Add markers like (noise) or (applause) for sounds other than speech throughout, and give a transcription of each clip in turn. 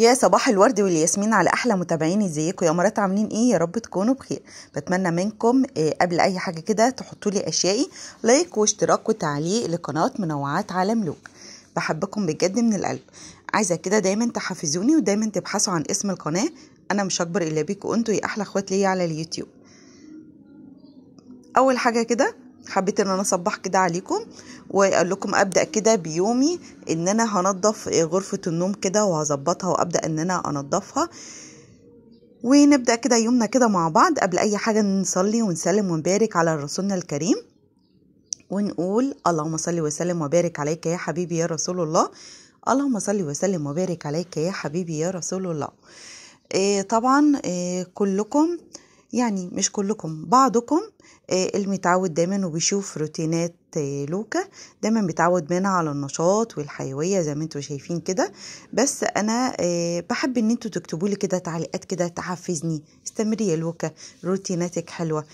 يا صباح الورد والياسمين على احلى متابعين ازيكم يا مرات عاملين ايه يا رب تكونوا بخير بتمنى منكم آه، قبل اي حاجه كده تحطوا لي اشيائي لايك واشتراك وتعليق لقناه منوعات عالم لوك بحبكم بجد من القلب عايزه كده دايما تحفزوني ودايما تبحثوا عن اسم القناه انا مش اكبر الا بيكم انتوا يا احلى اخوات ليا على اليوتيوب اول حاجه كده حبيت ان انا اصبح كده عليكم واقول لكم ابدا كده بيومي ان انا هنضف غرفه النوم كده وهظبطها وابدا ان انا انضفها ونبدا كده يومنا كده مع بعض قبل اي حاجه نصلي ونسلم ونبارك على رسولنا الكريم ونقول اللهم صل وسلم وبارك عليك يا حبيبي يا رسول الله اللهم صل وسلم وبارك عليك يا حبيبي يا رسول الله إيه طبعا إيه كلكم يعني مش كلكم بعضكم آه، المتعود دايما وبيشوف روتينات آه، لوكا دايما بيتعود منها على النشاط والحيويه زي ما انتم شايفين كده بس انا آه، بحب ان انتوا تكتبوا لي كده تعليقات كده تحفزني استمري يا لوكا روتيناتك حلوه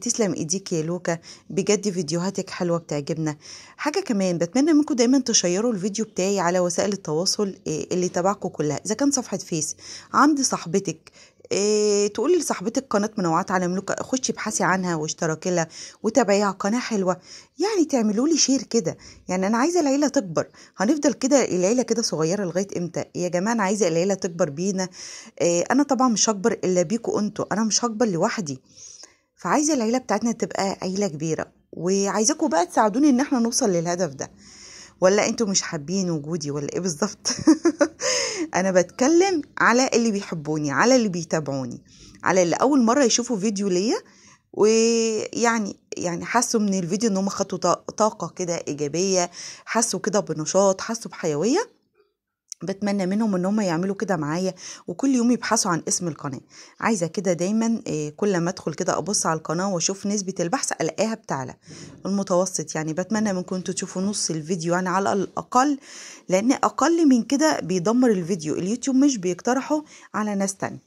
تسلم ايديك يا لوكا بجد فيديوهاتك حلوه بتعجبنا حاجه كمان بتمنى منكم دايما تشيروا الفيديو بتاعي على وسائل التواصل اللي تبعكم كلها اذا كان صفحه فيس عند صاحبتك إيه تقولي لصاحبتك قناه منوعات على ملوك خشي ابحثي عنها واشتركي لها وتابعيها قناه حلوه يعني تعملوا لي شير كده يعني انا عايزه العيله تكبر هنفضل كده العيله كده صغيره لغايه امتى يا جماعه انا عايزه العيله تكبر بينا إيه انا طبعا مش هكبر الا بيكوا انتوا انا مش هكبر لوحدي فعايزه العيله بتاعتنا تبقى عيله كبيره وعايزاكم بقى تساعدوني ان احنا نوصل للهدف ده ولا انتوا مش حابين وجودي ولا ايه بالظبط (laughs) انا بتكلم على اللي بيحبوني على اللي بيتابعوني على اللي اول مره يشوفوا فيديو ليا ويعني يعني حسوا من الفيديو ان هم خدوا طاقه كده ايجابيه حسوا كده بنشاط حسوا بحيويه بتمنى منهم ان هم يعملوا كده معايا وكل يوم يبحثوا عن اسم القناه عايزه كده دايما آه، كل ما ادخل كده ابص على القناه واشوف نسبه البحث الاقيها بتعلى المتوسط يعني بتمنى منكم تشوفوا نص الفيديو يعني على الاقل لان اقل من كده بيدمر الفيديو اليوتيوب مش بيقترحه على ناس تانية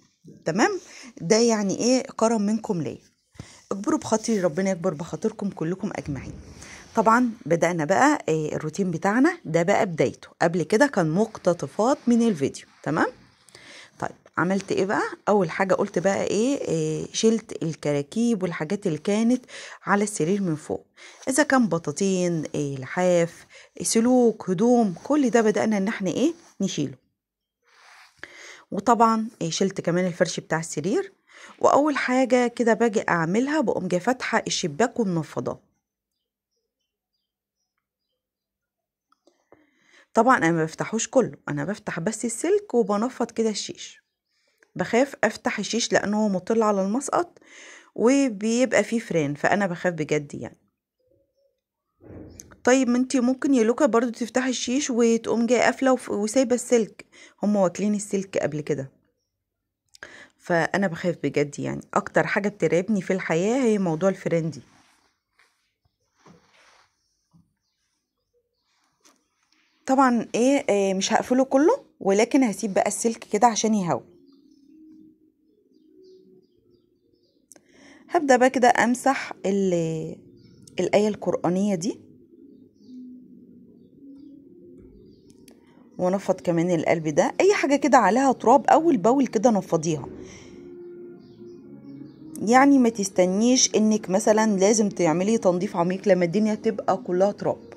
تمام ده يعني ايه كرم منكم ليا اكبروا بخاطري ربنا يكبر بخاطركم كلكم اجمعين طبعا بدأنا بقى آه، الروتين بتاعنا ده بقى بدايته قبل كده كان مقتطفات من الفيديو تمام طيب عملت ايه بقى اول حاجة قلت بقى ايه, إيه شلت الكراكيب والحاجات اللي كانت على السرير من فوق اذا كان بطاطين إيه لحاف إيه سلوك هدوم كل ده بدأنا ان احنا ايه نشيله وطبعا إيه شلت كمان الفرش بتاع السرير واول حاجة كده باجي اعملها بقوم جايه فاتحة الشباك ومنفضاه طبعا انا ما بفتحوش كله انا بفتح بس السلك وبنفض كده الشيش بخاف افتح الشيش لانه مطل على المسقط وبيبقى فيه فران فانا بخاف بجد يعني طيب ما انت ممكن يا لوكا برضو تفتحي الشيش وتقوم جايه قافله وسايبه السلك هم واكلين السلك قبل كده فانا بخاف بجد يعني اكتر حاجه بترعبني في الحياه هي موضوع الفران دي طبعا إيه،, ايه, مش هقفله كله ولكن هسيب بقى السلك كده عشان يهوي هبدا بقى كده امسح الايه القرانيه دي ونفض كمان القلب ده اي حاجه كده عليها تراب اول باول كده نفضيها يعني ما تستنيش انك مثلا لازم تعملي تنظيف عميق لما الدنيا تبقى كلها تراب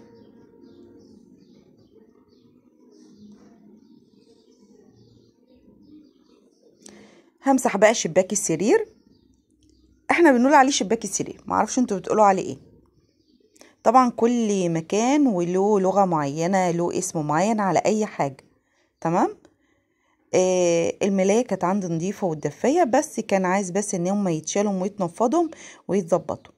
همسح بقى شباك السرير احنا بنقول عليه شباك السرير معرفش انتوا بتقولوا عليه ايه طبعا كل مكان وله لغه معينه له اسم معين على اي حاجه تمام آه الملايه كانت عندي نظيفه والدفايه بس كان عايز بس ان هم يتشالوا ويتنفضوا ويتظبطوا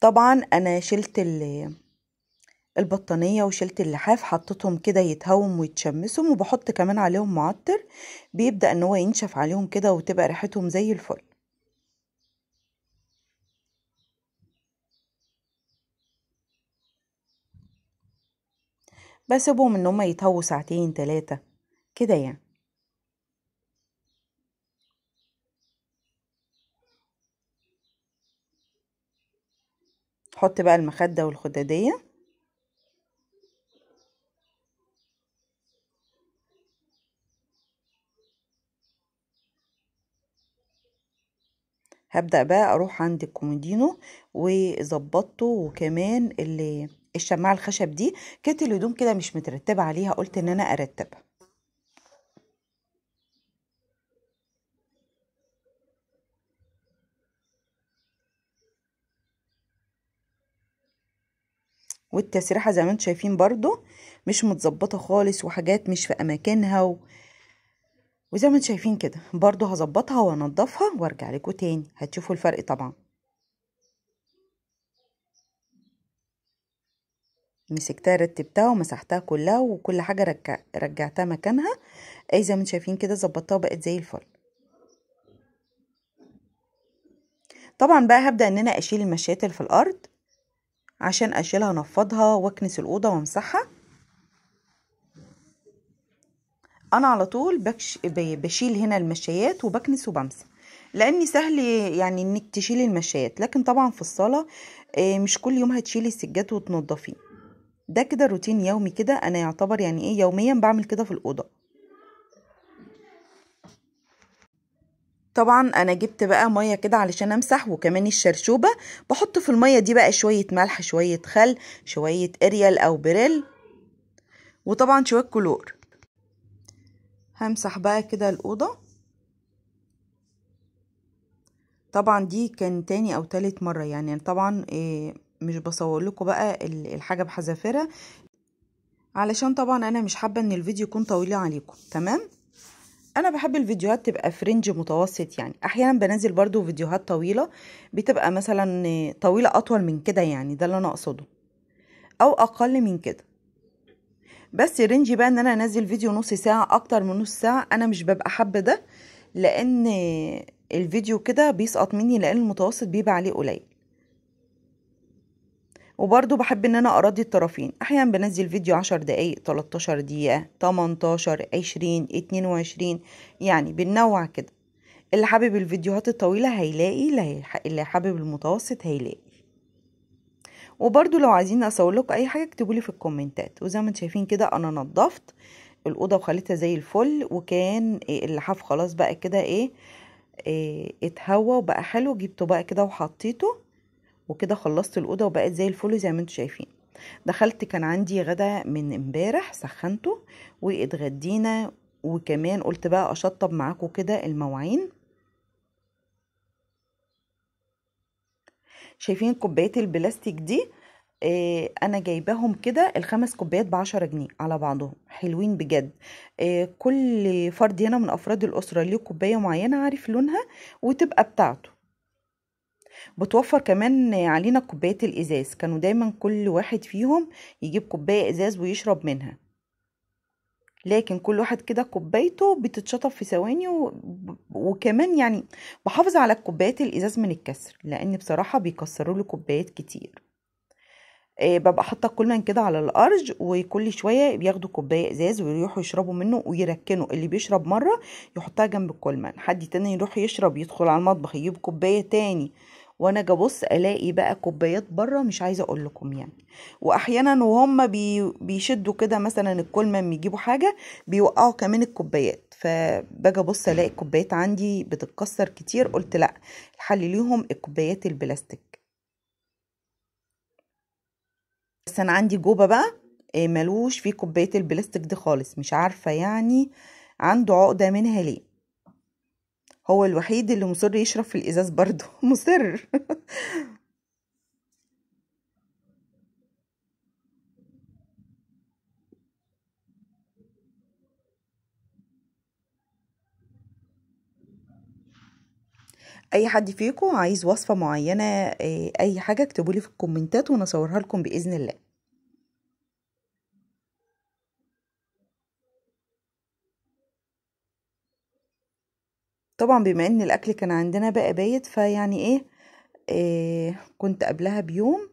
طبعا انا شلت البطانيه وشلت اللحاف حطيتهم كده يتهوم ويتشمسهم وبحط كمان عليهم معطر بيبدا ان هو ينشف عليهم كده وتبقى ريحتهم زي الفل بسيبهم ان هم يتهووا ساعتين تلاتة كده يعني حط بقى المخدة والخدادية هبدأ بقى اروح عند الكومودينو وظبطته وكمان اللي الشماعة الخشب دي كانت الهدوم كده مش مترتبة عليها قلت ان انا ارتبها والتسريحه زي ما انتم شايفين برضو مش متظبطه خالص وحاجات مش في اماكنها و... وزي ما انتم شايفين كده برضو هظبطها وانضفها وارجع لكم تاني هتشوفوا الفرق طبعا مسكتها رتبتها ومسحتها كلها وكل حاجه رجع... رجعتها مكانها اي زي ما انتم شايفين كده ظبطتها وبقت زي الفل طبعا بقى هبدا ان انا اشيل المشيات اللي في الارض عشان اشيلها انفضها واكنس الاوضه وامسحها انا على طول بكش بشيل هنا المشايات وبكنس وبمسح لان سهل يعني انك تشيلي المشايات لكن طبعا في الصاله آه، مش كل يوم هتشيلي السجاد وتنضفيه ده كده روتين يومي كده انا يعتبر يعني ايه يوميا بعمل كده في الاوضه طبعا انا جبت بقى ميه كده علشان امسح وكمان الشرشوبه بحط في الميه دي بقى شويه ملح شويه خل شويه اريال او بريل وطبعا شويه كلور همسح بقى كده الاوضه طبعا دي كان تاني او تالت مره يعني طبعا آه، مش بصور لكم بقى الحاجه بحذافيرها علشان طبعا انا مش حابه ان الفيديو يكون طويل عليكم تمام انا بحب الفيديوهات تبقى في رينج متوسط يعني احيانا بنزل برضو فيديوهات طويله بتبقى مثلا طويله اطول من كده يعني ده اللي انا اقصده او اقل من كده بس رينجي بقى ان انا انزل فيديو نص ساعه اكتر من نص ساعه انا مش ببقى حب ده لان الفيديو كده بيسقط مني لان المتوسط بيبقى عليه قليل وبرضو بحب ان انا اراضي الطرفين احيانا بنزل فيديو 10 دقايق 13 دقيقة 18 20 22 يعني بننوع كده اللي حابب الفيديوهات الطويلة هيلاقي اللي حابب المتوسط هيلاقي وبرضو لو عايزين اسوي لكم اي حاجة اكتبولي في الكومنتات وزي ما انتم شايفين كده انا نظفت الأوضة وخليتها زي الفل وكان اللحاف خلاص بقى كده ايه, إيه اتهوى وبقى حلو جبته بقى كده وحطيته وكده خلصت الاوضه وبقت زي الفل زي ما انتم شايفين دخلت كان عندي غدا من امبارح سخنته واتغدينا وكمان قلت بقى اشطب معاكم كده المواعين شايفين كوبايات البلاستيك دي آه، انا جايباهم كده الخمس كوبايات بعشرة جنيه على بعضهم حلوين بجد آه، كل فرد هنا من افراد الاسره ليه كوبايه معينه عارف لونها وتبقى بتاعته بتوفر كمان علينا كوبايات الازاز كانوا دايما كل واحد فيهم يجيب كوبايه ازاز ويشرب منها لكن كل واحد كده كوبايته بتتشطب في ثواني و... وكمان يعني بحافظ على كوبايات الازاز من الكسر لان بصراحه بيكسروا لي كوبايات كتير إيه ببقى حاطه كل كده على الارج وكل شويه بياخدوا كوبايه ازاز ويروحوا يشربوا منه ويركنوا اللي بيشرب مره يحطها جنب من حد تاني يروح يشرب يدخل على المطبخ يجيب كوبايه تاني وانا اجي ابص الاقي بقى كوبايات بره مش عايزه اقول لكم يعني واحيانا وهم بي بيشدوا كده مثلا الكل ما بيجيبوا حاجه بيوقعوا كمان الكوبايات فباجي ابص الاقي الكوبايات عندي بتتكسر كتير قلت لا الحل ليهم الكوبايات البلاستيك بس انا عندي جوبه بقى آه، ملوش في كوبايات البلاستيك دي خالص مش عارفه يعني عنده عقده منها ليه هو الوحيد اللي مصر يشرب في الإزاز برضه (laughs) مصر اي حد فيكم عايز وصفه معينه آه، اي حاجه اكتبوا لي في الكومنتات وانا لكم باذن الله طبعا بما ان الاكل كان عندنا بقى بايت فيعني ايه, إيه كنت قبلها بيوم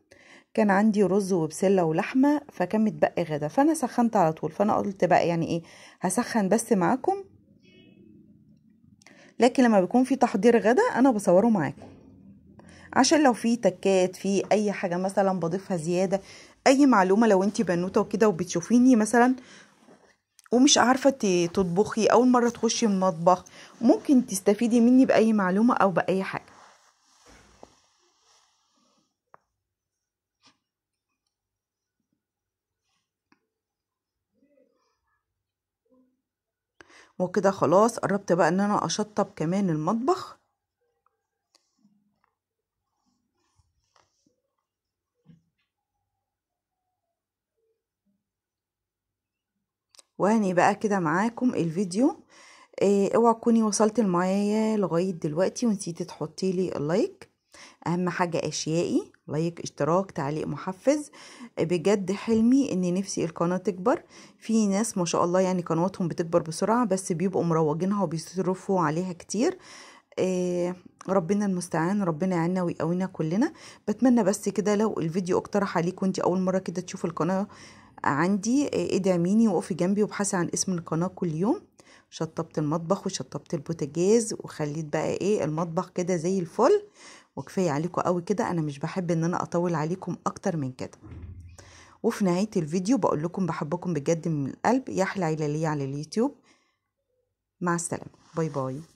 كان عندي رز وبسله ولحمه فكان متبقي غدا فانا سخنت على طول فانا قلت بقى يعني ايه هسخن بس معاكم لكن لما بيكون في تحضير غدا انا بصوره معاكم عشان لو في تكات في اي حاجه مثلا بضيفها زياده اي معلومه لو انت بنوته وكده وبتشوفيني مثلا ومش عارفة تطبخي أول مرة تخشي المطبخ ممكن تستفيدي مني بأي معلومة أو بأي حاجة وكده خلاص قربت بقى ان انا اشطب كمان المطبخ وهني بقى كده معاكم الفيديو إيه اوعى تكوني وصلت معايا لغايه دلوقتي ونسيتي تحطي لي اللايك اهم حاجه اشيائي لايك اشتراك تعليق محفز بجد حلمي ان نفسي القناه تكبر في ناس ما شاء الله يعني قنواتهم بتكبر بسرعه بس بيبقوا مروجينها وبيصرفوا عليها كتير إيه ربنا المستعان ربنا يعيننا ويقوينا كلنا بتمنى بس كده لو الفيديو اقترح عليك وانت اول مره كده تشوف القناه عندي آه، ايدي وقفي جنبي وابحثي عن اسم القناه كل يوم شطبت المطبخ وشطبت البوتاجاز وخليت بقى ايه المطبخ كده زي الفل وكفايه عليكم قوي كده انا مش بحب ان انا اطول عليكم اكتر من كده وفي نهايه الفيديو بقول لكم بحبكم بجد من القلب عيله ليا على اليوتيوب مع السلامه باي باي